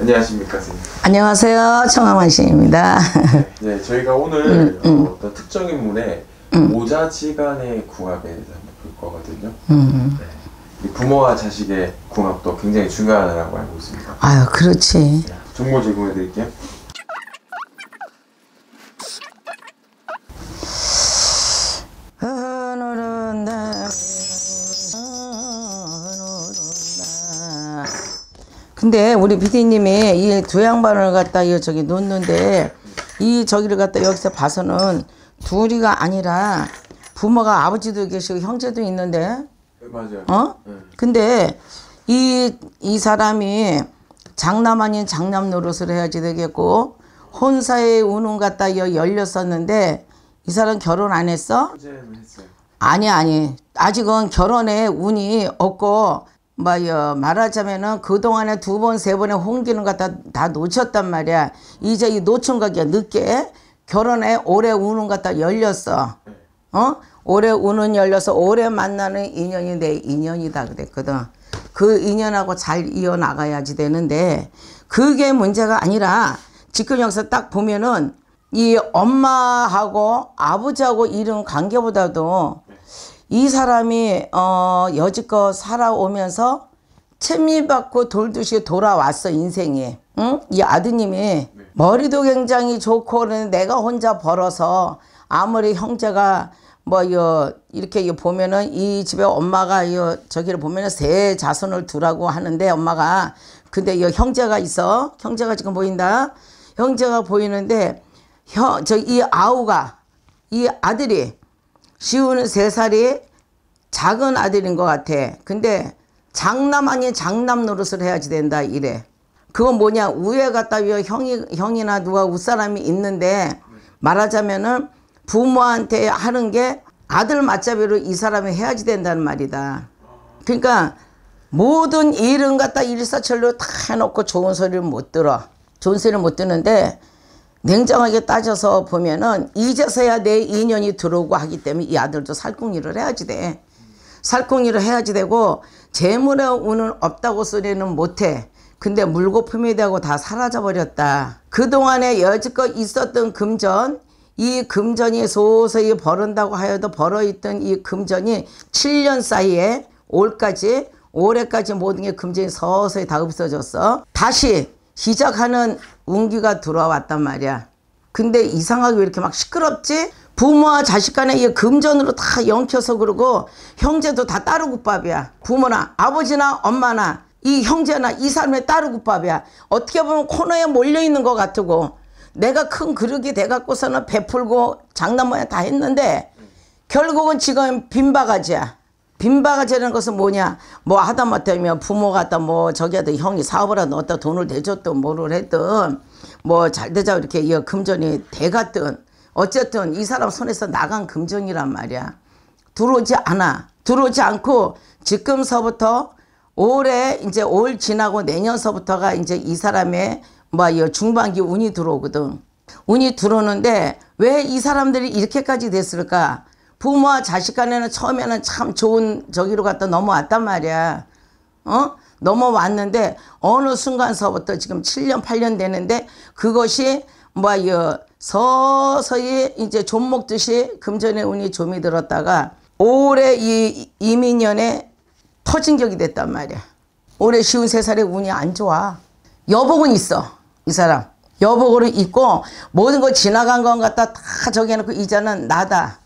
안녕하십니까 선생님. 안녕하세요. 청아만신입니다. 네, 저희가 오늘 음, 어, 음. 어떤 특정 인물의 음. 모자지간의 궁합에 대해서 볼 거거든요. 음. 네. 부모와 자식의 궁합도 굉장히 중요하다고 알고 있습니다. 아유, 그렇지. 정보 제공해 드릴게요. 근데 우리 비디님이 이 두 양반을 갖다 이 저기 놓는데 이 저기를 갖다 여기서 봐서는 둘이가 아니라 부모가 아버지도 계시고 형제도 있는데 네, 맞아요. 어? 네. 근데 이 이 사람이 장남 아닌 장남 노릇을 해야지 되겠고 혼사의 운운 갖다 열렸었는데 이 사람 결혼 안 했어? 네, 아니 아니 아직은 결혼에 운이 없고 뭐요 말하자면은 그동안에 두 번 세 번의 홍기는 거다 다 놓쳤단 말이야 이제 이 놓친 거기야 늦게 결혼에 오래 우는 거다 열렸어 어 오래 우는 열려서 오래 만나는 인연이 내 인연이다 그랬거든 그 인연하고 잘 이어나가야지 되는데 그게 문제가 아니라 지금 여기서 딱 보면은 이 엄마하고 아버지하고 이런 관계보다도 이 사람이 어, 여지껏 살아오면서 채미받고 돌듯이 돌아왔어 인생이 응? 이 아드님이 네. 머리도 굉장히 좋고 그 내가 혼자 벌어서 아무리 형제가 뭐 이렇게 보면은 이 집에 엄마가 이 저기를 보면은 세 자손을 두라고 하는데 엄마가 근데 이 형제가 있어 형제가 지금 보인다 형제가 보이는데 형 저 이 아우가 이 아들이 시우는 세살이 작은 아들인 것 같아. 근데 장남 아닌 장남 노릇을 해야지 된다 이래. 그건 뭐냐 우애 갔다 위 형이, 형이나 누가 웃사람이 있는데 말하자면은 부모한테 하는 게 아들 맞잡이로 이 사람이 해야지 된다는 말이다. 그러니까 모든 일은 갖다 일사천리로 다 해놓고 좋은 소리를 못 들어. 좋은 소리를 못 듣는데 냉정하게 따져서 보면은 이제서야 내 인연이 들어오고 하기 때문에 이 아들도 살궁이를 해야지 돼. 살궁이를 해야지 되고 재물에 운은 없다고 소리는 못해. 근데 물고품이 되고 다 사라져버렸다. 그동안에 여지껏 있었던 금전 이 금전이 소소히 벌은다고 하여도 벌어있던 이 금전이 7년 사이에 올까지 올해까지 모든 게 금전이 서서히 다 없어졌어. 다시 시작하는 운기가 들어왔단 말이야. 근데 이상하게 왜 이렇게 막 시끄럽지? 부모와 자식 간에 이 금전으로 다 엉켜서 그러고 형제도 다따로국밥이야 부모나 아버지나 엄마나 이 형제나 이 사람의 따로국밥이야 어떻게 보면 코너에 몰려있는 것 같고 내가 큰 그릇이 돼갖고서는 베풀고 장난 모양 다 했는데 결국은 지금 빈바가지야. 빈바가 되는 것은 뭐냐 뭐 하다못하면 부모가 하다 뭐 저기 하다 형이 사업을 하든 어디다 돈을 대줬든 뭐를 했든 뭐 잘 되자 이렇게 이 금전이 돼갔든 어쨌든 이 사람 손에서 나간 금전이란 말이야 들어오지 않아 들어오지 않고 지금서부터 올해 이제 올 지나고 내년서부터가 이제 이 사람의 뭐 중반기 운이 들어오거든 운이 들어오는데 왜 이 사람들이 이렇게까지 됐을까 부모와 자식 간에는 처음에는 참 좋은 저기로 갔다 넘어왔단 말이야. 어? 넘어왔는데 어느 순간서부터 지금 7년 8년 되는데 그것이 뭐야 서서히 이제 좀먹듯이 금전의 운이 좀이 들었다가 올해 이 이민년에 터진 격이 됐단 말이야. 올해 쉬운 세 살에 운이 안 좋아. 여복은 있어 이 사람. 여복으로 있고 모든 거 지나간 건 갖다 다 저기 해놓고 이자는 나다.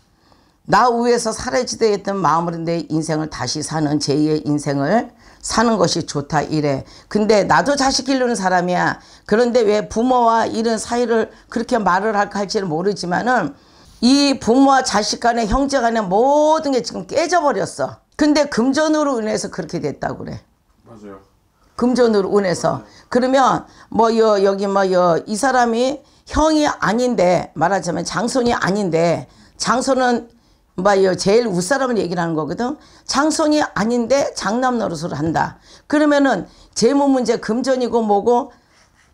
나 위에서 사라지되 했던 마음으로 내 인생을 다시 사는 제2의 인생을 사는 것이 좋다 이래. 근데 나도 자식 길르는 사람이야. 그런데 왜 부모와 이런 사이를 그렇게 말을 할까 할지는 모르지만은 이 부모와 자식 간의 형제 간의 모든 게 지금 깨져버렸어. 근데 금전으로 인해서 그렇게 됐다고 그래. 맞아요. 금전으로 인해서. 그러면 뭐 여, 여기 뭐 여, 이 사람이 형이 아닌데 말하자면 장손이 아닌데 장손은 뭐요 제일 윗사람을 얘기하는 거거든. 장손이 아닌데 장남 노릇을 한다. 그러면은 재무 문제 금전이고 뭐고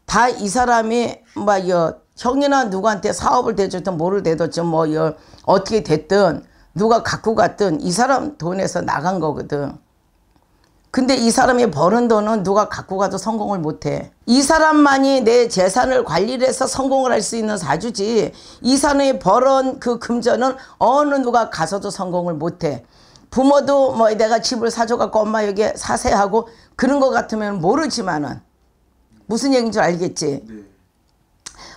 다 이 사람이 뭐 형이나 누구한테 사업을 대줬든 뭐를 대줬든 뭐 어떻게 됐든 누가 갖고 갔든 이 사람 돈에서 나간 거거든. 근데 이 사람이 버는 돈은 누가 갖고 가도 성공을 못해. 이 사람만이 내 재산을 관리를 해서 성공을 할 수 있는 사주지 이 사람이 벌은 그 금전은 어느 누가 가서도 성공을 못해. 부모도 뭐 내가 집을 사줘갖고 엄마 여기 사세하고 그런 것 같으면 모르지만은 무슨 얘기인 줄 알겠지? 네.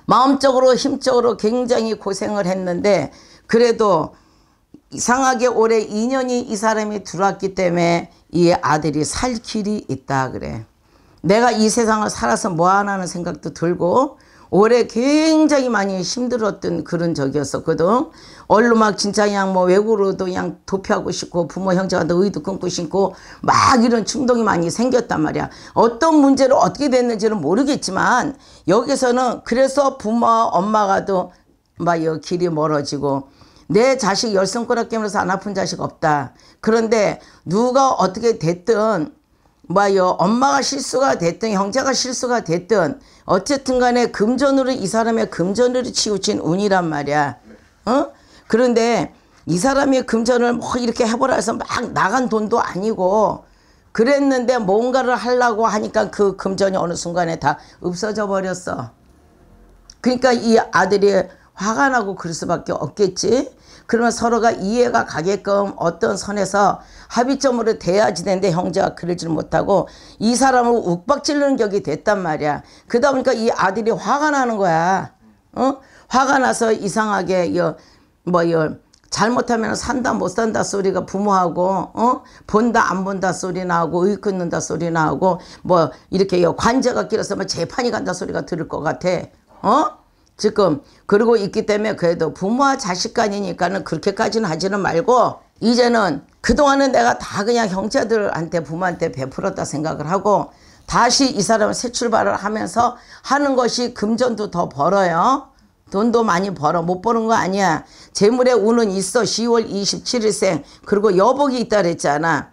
마음적으로 힘적으로 굉장히 고생을 했는데 그래도 이상하게 올해 인연이 이 사람이 들어왔기 때문에 이 아들이 살 길이 있다 그래. 내가 이 세상을 살아서 뭐하나는 생각도 들고 올해 굉장히 많이 힘들었던 그런 적이었었거든. 얼른 막 진짜 그냥 뭐 외국으로도 그냥 도피하고 싶고 부모 형제한테 의도 끊고 싶고 막 이런 충동이 많이 생겼단 말이야. 어떤 문제로 어떻게 됐는지는 모르겠지만 여기서는 그래서 부모 엄마가도 막 길이 멀어지고 내 자식 열성권을 깨물어서 안 아픈 자식 없다. 그런데 누가 어떻게 됐든 뭐요 엄마가 실수가 됐든 형제가 실수가 됐든 어쨌든 간에 금전으로 이 사람의 금전으로 치우친 운이란 말이야. 어? 그런데 이 사람이 금전을 뭐 이렇게 해보라 해서 막 나간 돈도 아니고 그랬는데 뭔가를 하려고 하니까 그 금전이 어느 순간에 다 없어져 버렸어. 그러니까 이 아들이 화가 나고 그럴 수밖에 없겠지. 그러면 서로가 이해가 가게끔 어떤 선에서 합의점으로 돼야지 되는데 형제가 그러질 못하고 이 사람을 욱박질르는 격이 됐단 말이야. 그러다 보니까 이 아들이 화가 나는 거야. 어? 화가 나서 이상하게 여, 뭐 여, 잘못하면 산다 못 산다 소리가 부모하고 어? 본다 안 본다 소리 나고 의긋는다 소리 나고 뭐 이렇게 관제가 길어서 뭐 재판이 간다 소리가 들을 것 같아. 어? 지금 그러고 있기 때문에 그래도 부모와 자식 간이니까는 그렇게까지는 하지는 말고 이제는 그동안은 내가 다 그냥 형제들한테 부모한테 베풀었다 생각을 하고 다시 이 사람은 새 출발을 하면서 하는 것이 금전도 더 벌어요. 돈도 많이 벌어 못 버는 거 아니야 재물에 운은 있어 10월 27일생 그리고 여복이 있다 그랬잖아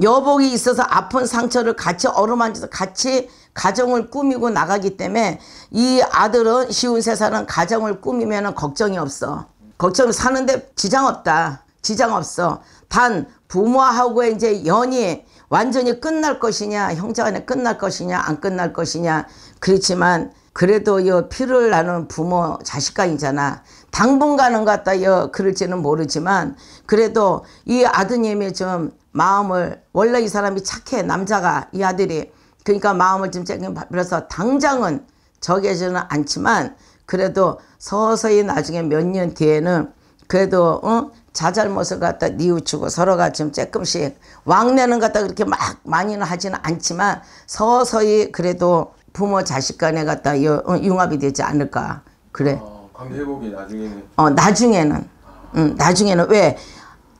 여복이 있어서 아픈 상처를 같이 어루만져서 같이 가정을 꾸미고 나가기 때문에 이 아들은 쉬운 세상은 가정을 꾸미면 걱정이 없어. 걱정 사는데 지장 없다. 지장 없어. 단 부모하고 이제 연이 완전히 끝날 것이냐 형제간에 끝날 것이냐 안 끝날 것이냐 그렇지만 그래도 여 피를 나는 부모 자식간이잖아 당분간은 같다 여 그럴지는 모르지만 그래도 이 아드님이 좀 마음을 원래 이 사람이 착해 남자가 이 아들이 그러니까 마음을 짐작해 그서 당장은 적해지는 않지만 그래도 서서히 나중에 몇 년 뒤에는 그래도 어? 자잘못을 갖다 뉘우치고 서로가 지금 조금씩 왕래는 갖다 그렇게 막 많이는 하지는 않지만 서서히 그래도 부모 자식 간에 갖다 어, 융합이 되지 않을까 그래. 어, 아, 관계 회복이 나중에는. 어 나중에는. 음, 나중에는 왜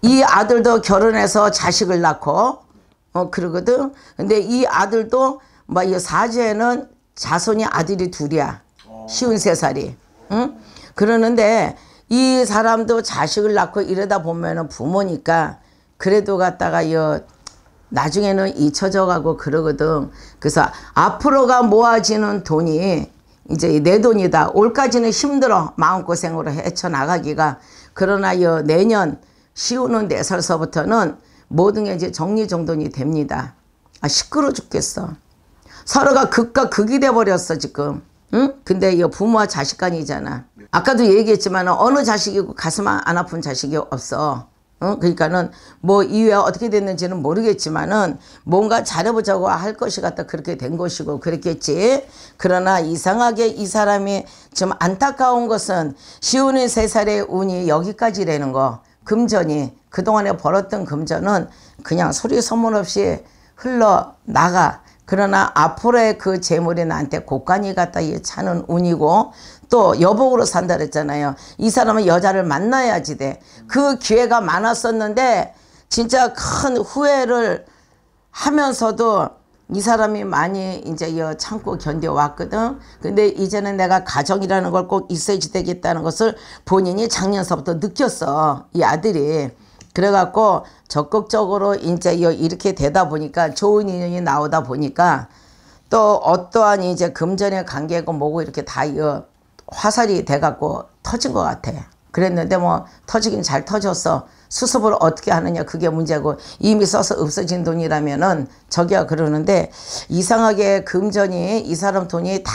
이 아들도 결혼해서 자식을 낳고 어, 그러거든. 근데 이 아들도 뭐, 이 사제는 자손이 아들이 둘이야. 쉬운 세 살이. 응? 그러는데 이 사람도 자식을 낳고 이러다 보면은 부모니까 그래도 갔다가여 나중에는 잊혀져 가고 그러거든. 그래서 앞으로가 모아지는 돈이 이제 내 돈이다. 올까지는 힘들어. 마음고생으로 헤쳐나가기가. 그러나 여 내년 시우는 네살서부터는 모든 게 이제 정리정돈이 됩니다. 아 시끄러 죽겠어. 서로가 극과 극이 돼버렸어 지금. 응? 근데 이 부모와 자식 간이잖아. 아까도 얘기했지만 어느 자식이고 가슴 안 아픈 자식이 없어. 응? 그러니까는 뭐 이유야 어떻게 됐는지는 모르겠지만은 뭔가 잘해보자고 할 것이 같다 그렇게 된 것이고 그랬겠지. 그러나 이상하게 이 사람이 좀 안타까운 것은 시운의 세 살의 운이 여기까지라는 거. 금전이 그동안에 벌었던 금전은 그냥 소리 소문 없이 흘러나가 그러나 앞으로의 그 재물이 나한테 곡간이 갔다이 차는 운이고 또 여복으로 산다 그랬잖아요. 이 사람은 여자를 만나야지 돼. 그 기회가 많았었는데 진짜 큰 후회를 하면서도 이 사람이 많이 이제 참고 견뎌왔거든. 근데 이제는 내가 가정이라는 걸 꼭 있어야지 되겠다는 것을 본인이 작년서부터 느꼈어. 이 아들이. 그래갖고 적극적으로 이제 이렇게 되다 보니까 좋은 인연이 나오다 보니까 또 어떠한 이제 금전의 관계고 뭐고 이렇게 다 이어 화살이 돼갖고 터진 것 같아. 그랬는데 뭐 터지긴 잘 터졌어. 수습을 어떻게 하느냐 그게 문제고 이미 써서 없어진 돈이라면은 저기가 그러는데 이상하게 금전이 이 사람 돈이 다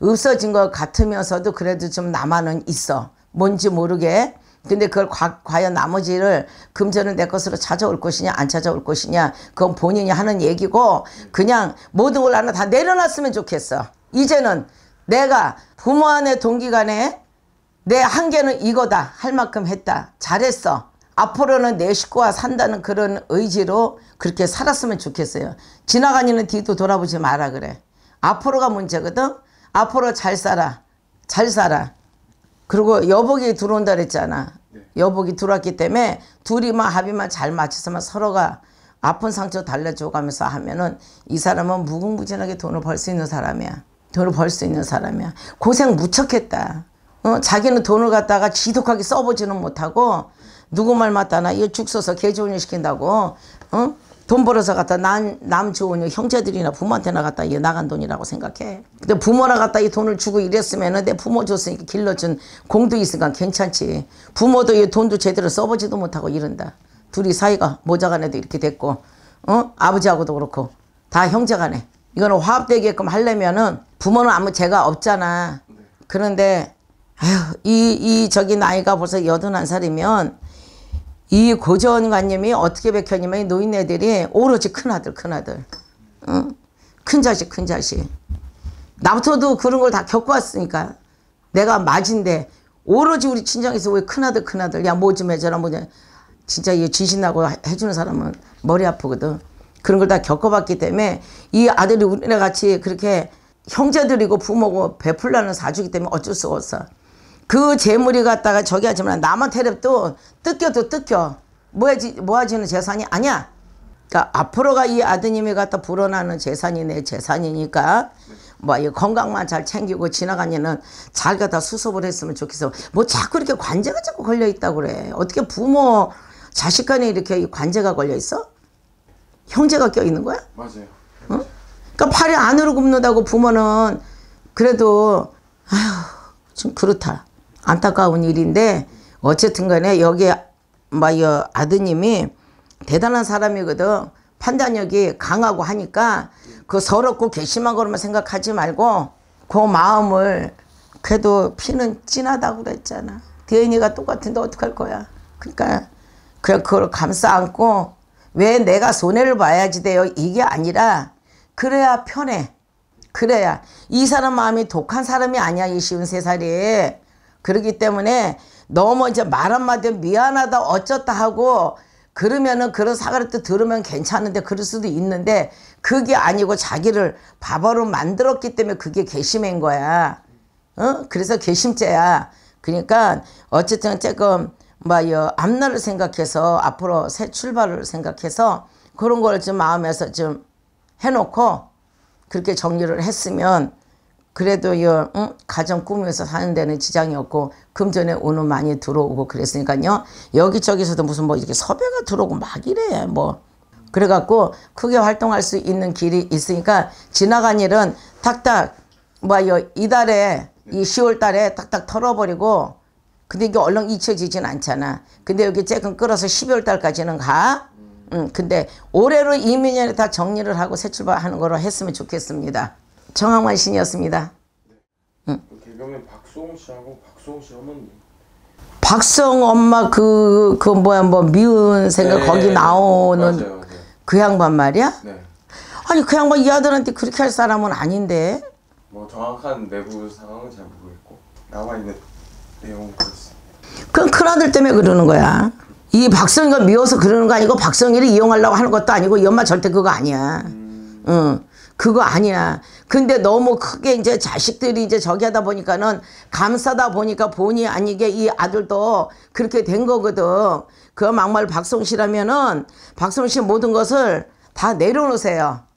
없어진 것 같으면서도 그래도 좀 남아는 있어. 뭔지 모르게 근데 그걸 과, 과연 나머지를 금전은 내 것으로 찾아올 것이냐 안 찾아올 것이냐 그건 본인이 하는 얘기고 그냥 모든 걸 하나 다 내려놨으면 좋겠어. 이제는 내가 부모 안에 동기간에 내 한계는 이거다 할 만큼 했다 잘했어 앞으로는 내 식구와 산다는 그런 의지로 그렇게 살았으면 좋겠어요 지나가니는 뒤도 돌아보지 마라 그래 앞으로가 문제거든 앞으로 잘 살아 잘 살아 그리고 여복이 들어온다 그랬잖아. 네. 여복이 들어왔기 때문에 둘이만 합의만 잘 맞춰서만 서로가 아픈 상처 달래줘가면서 하면은 이 사람은 무궁무진하게 돈을 벌 수 있는 사람이야. 돈을 벌 수 있는 사람이야. 고생 무척 했다. 어? 자기는 돈을 갖다가 지독하게 써보지는 못하고 누구 말 맞다나 이죽 거 써서 개조원을 시킨다고 어? 돈 벌어서 갖다 난, 남 좋은 형제들이나 부모한테나 갖다 이 나간 돈이라고 생각해. 근데 부모나 갖다 이 돈을 주고 이랬으면 내 부모 줬으니까 길러준 공도 있으니까 괜찮지. 부모도 이 돈도 제대로 써보지도 못하고 이런다. 둘이 사이가 모자간에도 이렇게 됐고, 어? 아버지하고도 그렇고. 다 형제간에. 이거는 화합되게끔 하려면은 부모는 아무 죄가 없잖아. 그런데, 아휴, 이, 이, 저기 나이가 벌써 여든 한 살이면 이 고전관념이 어떻게 백현이면 노인네들이 오로지 큰아들 큰아들 응? 큰 자식 큰 자식 나부터도 그런 걸 다 겪어왔으니까 내가 맞은데 오로지 우리 친정에서 왜 큰아들 큰아들 야뭐 좀 해줘라 뭐냐 진짜 이 지신하고 해주는 사람은 머리 아프거든 그런 걸 다 겪어봤기 때문에 이 아들이 우리네 같이 그렇게 형제들이고 부모고 베풀라는 사주기 때문에 어쩔 수가 없어 그 재물이 갖다가 저기 하지 마라. 남한테 랩도 뜯겨도 뜯겨. 뭐아지뭐아지는 재산이 아니야. 그러니까 앞으로가 이 아드님이 갖다 불어나는 재산이 내 재산이니까 뭐 이 건강만 잘 챙기고 지나간일은잘 갖다 수습을 했으면 좋겠어. 뭐 자꾸 이렇게 관제가 자꾸 걸려 있다고 그래. 어떻게 부모 자식 간에 이렇게 관제가 걸려 있어? 형제가 껴 있는 거야? 맞아요. 응? 그러니까 팔이 안으로 굽는다고 부모는 그래도 아휴 좀 그렇다. 안타까운 일인데 어쨌든 간에 여기에 마이어 아드님이 대단한 사람이거든. 판단력이 강하고 하니까 그 서럽고 괘씸한 것만 생각하지 말고 그 마음을 그래도 피는 진하다고 그랬잖아. 대인이가 똑같은데 어떡할 거야. 그러니까 그냥 그걸 감싸 안고 왜 내가 손해를 봐야지 돼요. 이게 아니라 그래야 편해. 그래야 이 사람 마음이 독한 사람이 아니야. 이 쉬운 세살이 그러기 때문에 너무 뭐 이제 말 한마디 미안하다 어쩌다 하고 그러면은 그런 사과를 또 들으면 괜찮은데 그럴 수도 있는데 그게 아니고 자기를 바보로 만들었기 때문에 그게 개심인 거야. 어? 그래서 개심죄야. 그러니까 어쨌든 조금 뭐요 앞날을 생각해서 앞으로 새 출발을 생각해서 그런 걸 좀 마음에서 좀 해놓고 그렇게 정리를 했으면 그래도 여, 응? 가정 꾸며서 사는 데는 지장이 없고 금전에 오는 많이 들어오고 그랬으니까요. 여기저기서도 무슨 뭐 이렇게 섭외가 들어오고 막 이래 뭐. 그래갖고 크게 활동할 수 있는 길이 있으니까 지나간 일은 탁탁 뭐 이달에 이 10월 달에 탁탁 털어버리고 근데 이게 얼른 잊혀지진 않잖아. 근데 여기 쬐끔 끌어서 12월 달까지는 가. 음, 근데 올해로 이민년에다 정리를 하고 새 출발하는 거로 했으면 좋겠습니다. 정황만 신이었습니다. 네. 그 개그맨 응. 박수홍 씨하고 박수홍 씨 어머님. 박성 엄마 그, 그 뭐야, 뭐, 미운 생각 네, 거기 네, 네. 나오는 맞아요, 네. 그 양반 말이야? 네. 아니, 그 양반 이 아들한테 그렇게 할 사람은 아닌데. 뭐, 정확한 내부 상황은 잘 모르겠고, 남아있는 내용은 그렇습니다. 그건 큰아들 때문에 그러는 거야. 이 박성이가 미워서 그러는 거 아니고, 박성이를 이용하려고 하는 것도 아니고, 이 엄마 절대 그거 아니야. 음... 응. 그거 아니야. 근데 너무 크게 이제 자식들이 이제 저기 하다 보니까는 감싸다 보니까 본의 아니게 이 아들도 그렇게 된 거거든. 그 막말 박성씨라면은 박성씨 모든 것을 다 내려놓으세요.